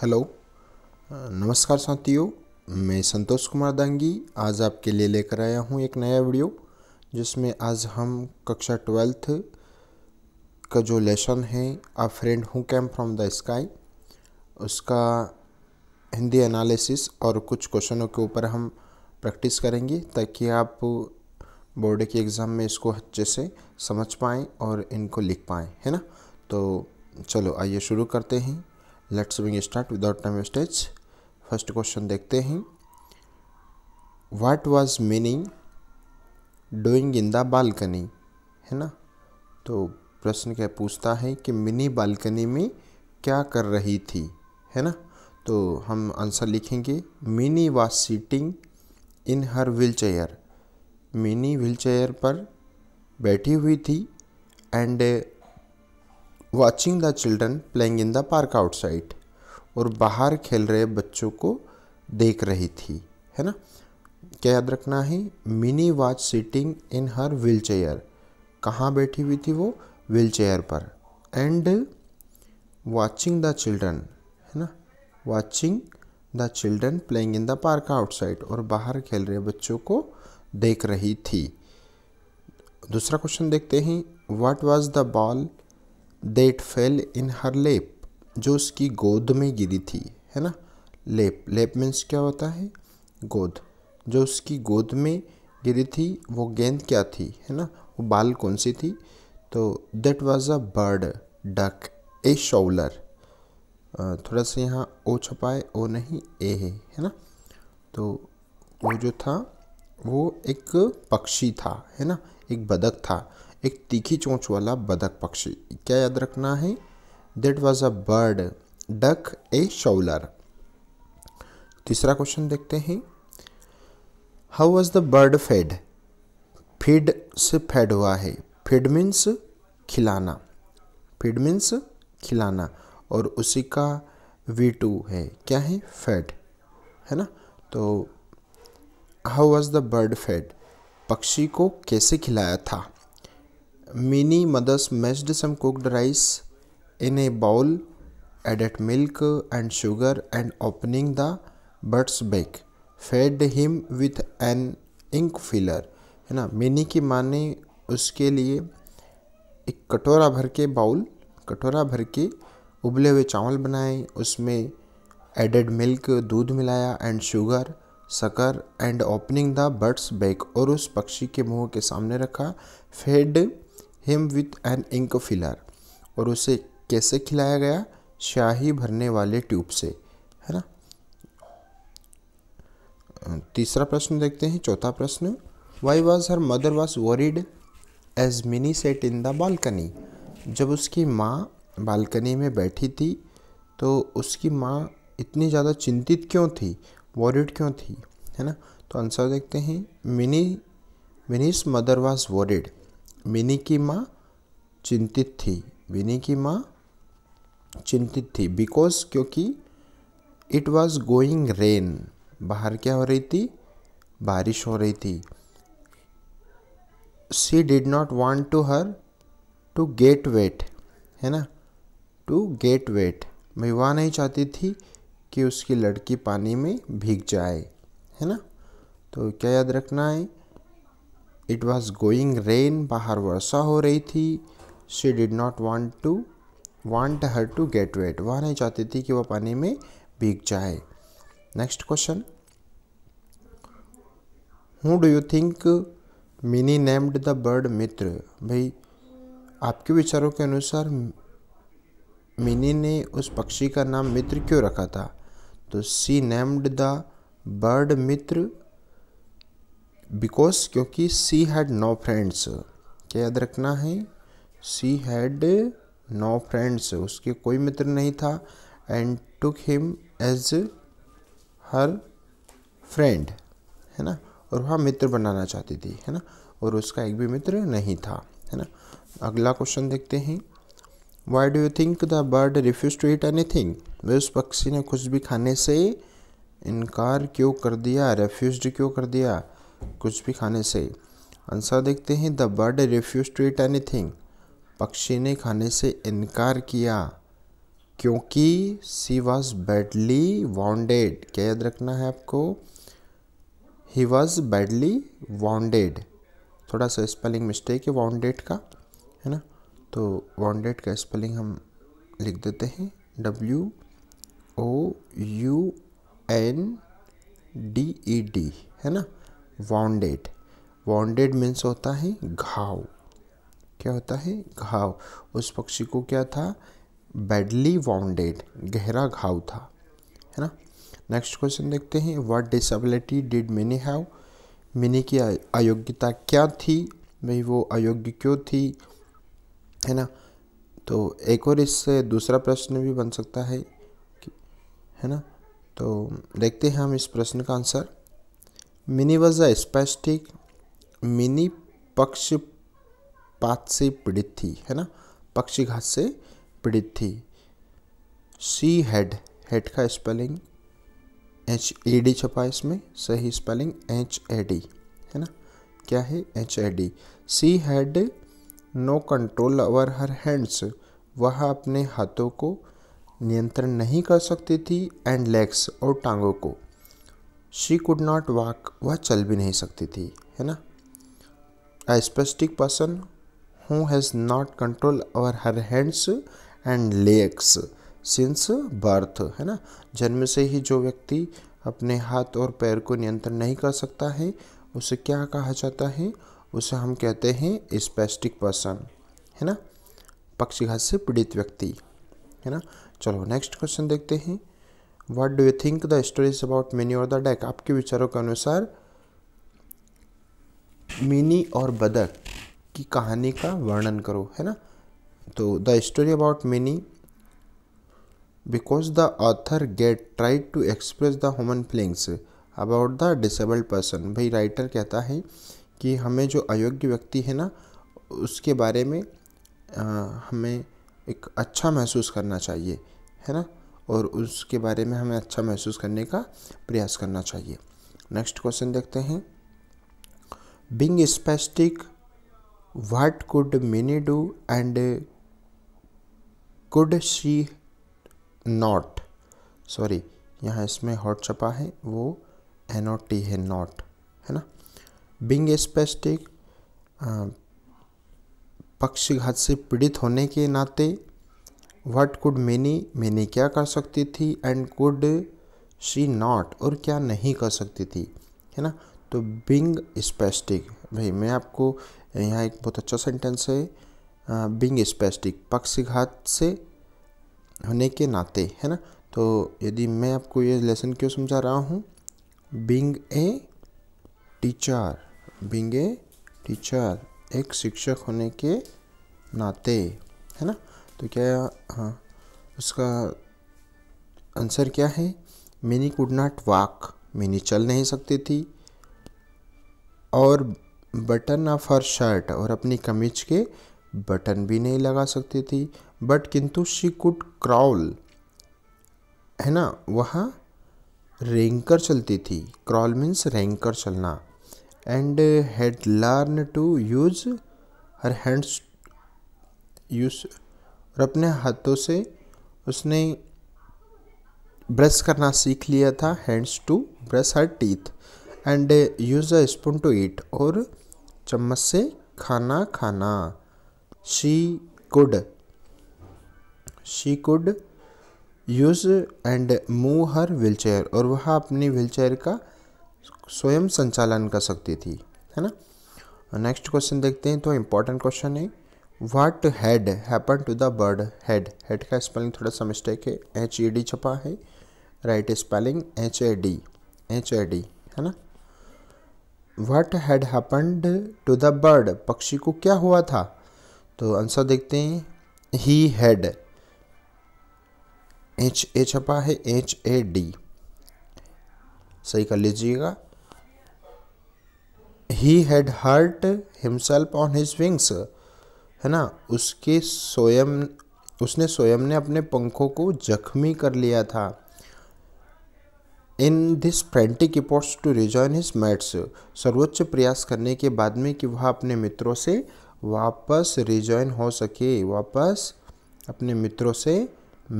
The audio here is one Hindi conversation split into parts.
हेलो नमस्कार साथियों मैं संतोष कुमार दांगी आज आपके लिए लेकर आया हूँ एक नया वीडियो जिसमें आज हम कक्षा ट्वेल्थ का जो लेसन है a friend who came from the sky उसका हिंदी एनालिसिस और कुछ क्वेश्चनों के ऊपर हम प्रैक्टिस करेंगे ताकि आप बोर्ड के एग्ज़ाम में इसको अच्छे से समझ पाएँ और इनको लिख पाएँ है ना तो चलो आइए शुरू करते हैं लेट्स बिंग start without time wastage first question देखते हैं what was meaning doing in the balcony है ना तो प्रश्न क्या पूछता है कि मिनी बालकनी में क्या कर रही थी है ना तो हम आंसर लिखेंगे Minnie was sitting in her wheel chair Minnie wheel chair पर बैठी हुई थी and watching the children playing in the park outside और बाहर खेल रहे बच्चों को देख रही थी है ना क्या याद रखना है Mini watch sitting in her wheel chair कहाँ बैठी हुई थी वो व्हील चेयर पर एंड वॉचिंग द चिल्ड्रन है ना watching the children playing in the park outside और बाहर खेल रहे बच्चों को देख रही थी दूसरा क्वेश्चन देखते हैं what was the ball that fell in her lap जो उसकी गोद में गिरी थी है ना लेप लेप मीन्स क्या होता है गोद जो उसकी गोद में गिरी थी वो गेंद क्या थी है ना वो बाल कौन सी थी तो that was a bird duck a shoveler थोड़ा सा यहाँ ओ छपाए ओ नहीं ए है है ना तो वो जो था वो एक पक्षी था है ना एक बदक था एक तीखी चोंच वाला बदक पक्षी क्या याद रखना है that was a bird duck a shoveler तीसरा क्वेश्चन देखते हैं how was the bird fed feed से फेड हुआ है फीड मीन्स खिलाना फीड मीन्स खिलाना और उसी का वी टू है क्या है फेड है ना तो how was the bird fed पक्षी को कैसे खिलाया था Many mothers mashed some cooked rice in a bowl, added milk and sugar and opening the bird's beak fed him with an ink filler है ना मिनी की माँ ने उसके लिए एक कटोरा भर के बाउल कटोरा भर के उबले हुए चावल बनाए उसमें एडेड मिल्क दूध मिलाया एंड शुगर शकर and opening the bird's beak और उस पक्षी के मुंह के सामने रखा fed him with an ink filler और उसे कैसे खिलाया गया शाही भरने वाले ट्यूब से है ना तीसरा प्रश्न देखते हैं चौथा प्रश्न why was her mother was worried as Mini sat in the balcony जब उसकी माँ बालकनी में बैठी थी तो उसकी माँ इतनी ज़्यादा चिंतित क्यों थी वॉरिड क्यों थी है ना तो आंसर देखते हैं Mini Mini's mother was worried Mini की माँ चिंतित थी मिनी की माँ चिंतित थी बिकॉज क्योंकि इट वॉज गोइंग रेन बाहर क्या हो रही थी बारिश हो रही थी she did not want to her to get wet है ना टू गेट वेट मैं वह नहीं चाहती थी कि उसकी लड़की पानी में भीग जाए है ना तो क्या याद रखना है इट वॉज गोइंग रेन बाहर वर्षा हो रही थी she did not want to want her to get wet वह नहीं चाहती थी कि वह पानी में भीग जाए next question who do you think Mini named the bird Mitra भाई आपके विचारों के अनुसार मिनी ने उस पक्षी का नाम मित्र क्यों रखा था तो she named the bird Mitra because क्योंकि सी हैड नो फ्रेंड्स क्या याद रखना है सी हैड नो फ्रेंड्स उसके कोई मित्र नहीं था and took him as her friend है ना और वह मित्र बनाना चाहती थी है ना और उसका एक भी मित्र नहीं था है ना अगला क्वेश्चन देखते हैं why do you think the bird refuse to eat anything वे उस पक्षी ने कुछ भी खाने से इनकार क्यों कर दिया रेफ्यूज क्यों कर दिया कुछ भी खाने से आंसर देखते हैं the bird refuse to eat thing पक्षी ने खाने से इनकार किया क्योंकि सी वॉज बैडली वॉन्डेड क्या याद रखना है आपको ही वॉज बैडली वॉन्डेड थोड़ा सा स्पेलिंग मिस्टेक है वॉन्डेड का है ना तो वॉन्डेड का स्पेलिंग हम लिख देते हैं W O U N D E D है ना वाउंडेड वाउंडेड मीन्स होता है घाव क्या होता है घाव उस पक्षी को क्या था बैडली वाउंडेड गहरा घाव था है ना नेक्स्ट क्वेश्चन देखते हैं what disability did Mini have Mini की अयोग्यता क्या थी भाई वो अयोग्य क्यों थी है ना तो एक और इससे दूसरा प्रश्न भी बन सकता है है ना तो देखते हैं हम इस प्रश्न का answer Mini a spastic Mini पक्षपात से पीड़ित थी है ना पक्षीघात से पीड़ित थी सी हेड हेड का स्पेलिंग एच ए डी छपा इसमें सही स्पेलिंग एच ए डी है ना क्या है H A D she had no control over her hands वह अपने हाथों को नियंत्रण नहीं कर सकती थी एंड लेग्स और टांगों को शी कुड नॉट वॉक वह चल भी नहीं सकती थी है ना a spastic person who has not control over her hands and legs since birth है ना जन्म से ही जो व्यक्ति अपने हाथ और पैर को नियंत्रण नहीं कर सकता है उसे क्या कहा जाता है उसे हम कहते हैं स्पेस्टिक पर्सन है ना पक्षीघात से पीड़ित व्यक्ति है ना चलो नेक्स्ट क्वेश्चन देखते हैं what do you think the stories about Mini और द डैक आपके विचारों के अनुसार मिनी और बदक की कहानी का वर्णन करो है ना तो the story about Mini because the author get try to express the human feelings about the disabled person भाई राइटर कहता है कि हमें जो अयोग्य व्यक्ति है ना उसके बारे में आ, हमें एक अच्छा महसूस करना चाहिए है ना और उसके बारे में हमें अच्छा महसूस करने का प्रयास करना चाहिए नेक्स्ट क्वेश्चन देखते हैं being spastic what could Mini do and could she not sorry यहाँ इसमें हॉट छपा है वो एन ओ टी है नॉट है ना बिंग स्पेस्टिक पक्षघात से पीड़ित होने के नाते वट कुड मैनी मैंने क्या कर सकती थी एंड कुड शी नॉट और क्या नहीं कर सकती थी है ना तो बिंग स्पेस्टिक भाई मैं आपको यहाँ एक बहुत अच्छा सेंटेंस है बिंग स्पेस्टिक पक्षघात से होने के नाते है ना तो यदि मैं आपको ये लेसन क्यों समझा रहा हूँ being a teacher being a teacher एक शिक्षक होने के नाते है ना तो क्या हाँ उसका आंसर क्या है Mini could not walk Mini चल नहीं सकती थी और बटन ऑफ हर शर्ट और अपनी कमीज के बटन भी नहीं लगा सकती थी बट किंतु शी कुड क्रॉल है ना वहाँ रेंकर चलती थी क्रॉल मीन्स रेंकर चलना and had learn to use her hands use और अपने हाथों से उसने ब्रश करना सीख लिया था hands to brush her teeth and use a spoon to eat और चम्मच से खाना खाना she could she could use and move her chair और वह अपनी चेयर का स्वयं संचालन कर सकती थी है ना नेक्स्ट क्वेश्चन देखते हैं तो इम्पोर्टेंट क्वेश्चन है what had happen to the bird head head का स्पेलिंग थोड़ा सा मिस्टेक है एच ए डी छपा है right spelling H A D H A D है ना what had happened to the bird पक्षी को क्या हुआ था तो आंसर देखते हैं ही हैड एच ए छपा है एच ए डी सही कर लीजिएगा he had hurt himself on his wings है ना उसके स्वयं उसने स्वयं ने अपने पंखों को जख्मी कर लिया था in this frantic efforts to rejoin his mates सर्वोच्च प्रयास करने के बाद में कि वह अपने मित्रों से वापस रिजॉइन हो सके वापस अपने मित्रों से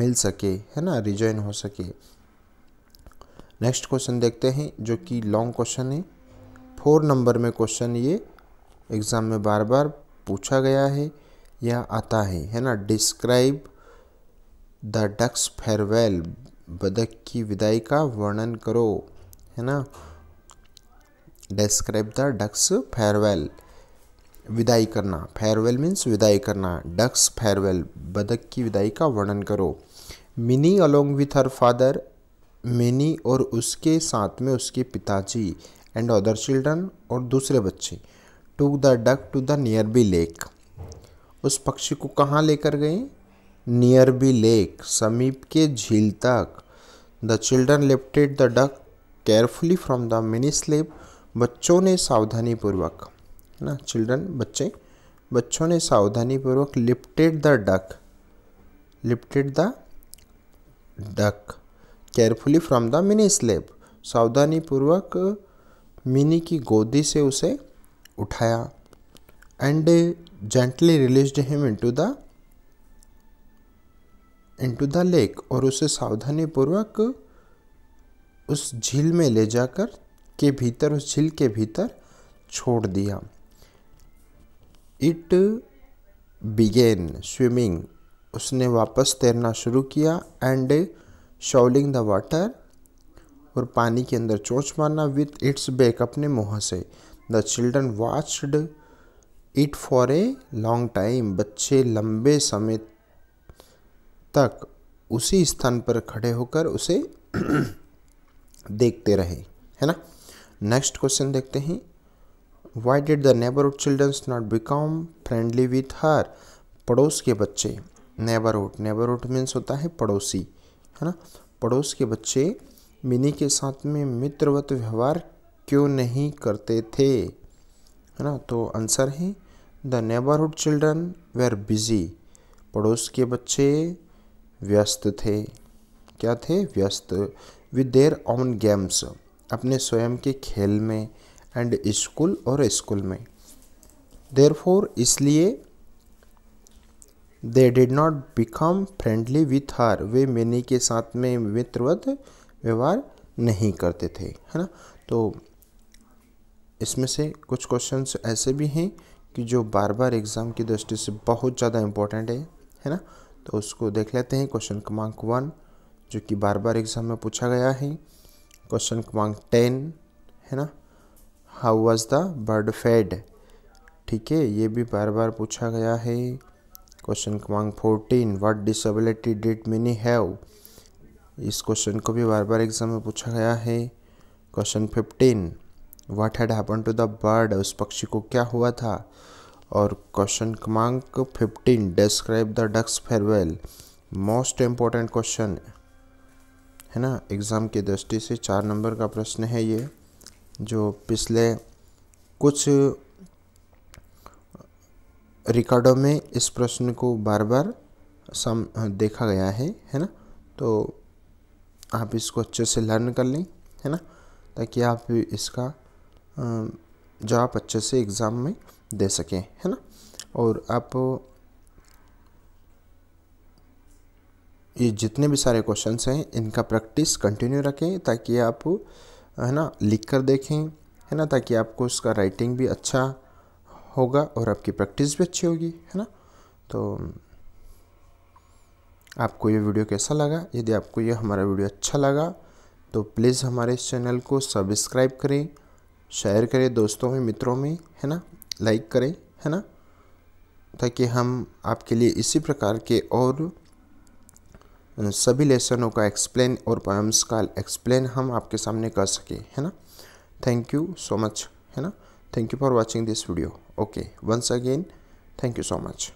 मिल सके है ना रिजॉइन हो सके नेक्स्ट क्वेश्चन देखते हैं जो कि लॉन्ग क्वेश्चन है फोर नंबर में क्वेश्चन ये एग्ज़ाम में बार बार पूछा गया है या आता है है ना डिस्क्राइब द डक्स फेयरवेल बदक की विदाई का वर्णन करो है ना डिस्क्राइब द डक्स फेयरवेल विदाई करना फेयरवेल मीन्स विदाई करना डक्स फेयरवेल बदक की विदाई का वर्णन करो Mini along with her father Mini और उसके साथ में उसके पिताजी एंड अदर चिल्ड्रन और दूसरे बच्चे to the duck to the nearby lake उस पक्षी को कहाँ लेकर गई नियर बी लेक समीप के झील तक the children lifted the duck carefully from the Mini slab बच्चों ने सावधानी पूर्वक है ना चिल्ड्रन बच्चे बच्चों ने सावधानी पूर्वक lifted the duck lifted the duck carefully from the Mini slab सावधानी पूर्वक मिनी की गोदी से उसे उठाया and gently release him into the into the lake और उसे सावधानी पूर्वक उस झील में ले जाकर के भीतर उस झील के भीतर छोड़ दिया इट बिगेन स्विमिंग उसने वापस तैरना शुरू किया एंड शॉलिंग द वाटर और पानी के अंदर चोंच मारना विथ इट्स बैक अपने मुँह से the children watched it for a long time बच्चे लंबे समय तक उसी स्थान पर खड़े होकर उसे देखते रहे है ना नेक्स्ट क्वेश्चन देखते हैं why did the neighbourhood childrens not become friendly with her पड़ोस के बच्चे नेबरहुड नेबरहुड मीन्स होता है पड़ोसी है ना पड़ोस के बच्चे मिनी के साथ में मित्रवत व्यवहार क्यों नहीं करते थे है ना तो आंसर है the neighbourhood children were busy पड़ोस के बच्चे व्यस्त थे क्या थे व्यस्त विद देयर ओन गेम्स अपने स्वयं के खेल में एंड स्कूल और स्कूल में फोर इसलिए they did not become friendly with her वे मिनी के साथ में मित्रवत व्यवहार नहीं करते थे है ना तो इसमें से कुछ क्वेश्चन ऐसे भी हैं कि जो बार बार एग्ज़ाम की दृष्टि से बहुत ज़्यादा इम्पोर्टेंट है है ना तो उसको देख लेते हैं क्वेश्चन क्रमांक वन जो कि बार बार एग्ज़ाम में पूछा गया है क्वेश्चन क्रमांक टेन है ना how was the bird fed ठीक है ये भी बार बार पूछा गया है क्वेश्चन क्रमांक fourteen what disability did Mini have इस क्वेश्चन को भी बार बार एग्जाम में पूछा गया है question fifteen what had happen to the bird उस पक्षी को क्या हुआ था और क्वेश्चन क्रमांक fifteen describe the duck's farewell most important question है ना एग्ज़ाम की दृष्टि से चार नंबर का प्रश्न है ये जो पिछले कुछ रिकॉर्डों में इस प्रश्न को बार बार सम देखा गया है है ना तो आप इसको अच्छे से लर्न कर लें है ना ताकि आप इसका जो आप अच्छे से एग्ज़ाम में दे सकें है ना और आप ये जितने भी सारे क्वेश्चन हैं इनका प्रैक्टिस कंटिन्यू रखें ताकि आप है ना लिख कर देखें है ना ताकि आपको उसका राइटिंग भी अच्छा होगा और आपकी प्रैक्टिस भी अच्छी होगी है ना तो आपको ये वीडियो कैसा लगा यदि आपको ये हमारा वीडियो अच्छा लगा तो प्लीज़ हमारे इस चैनल को सब्सक्राइब करें शेयर करें दोस्तों में मित्रों में है ना लाइक करें है ना ताकि हम आपके लिए इसी प्रकार के और सभी लेसनों का एक्सप्लेन और पोएम्स का एक्सप्लेन हम आपके सामने कर सकें है ना थैंक यू सो मच है ना thank you for watching this video okay once again thank you so much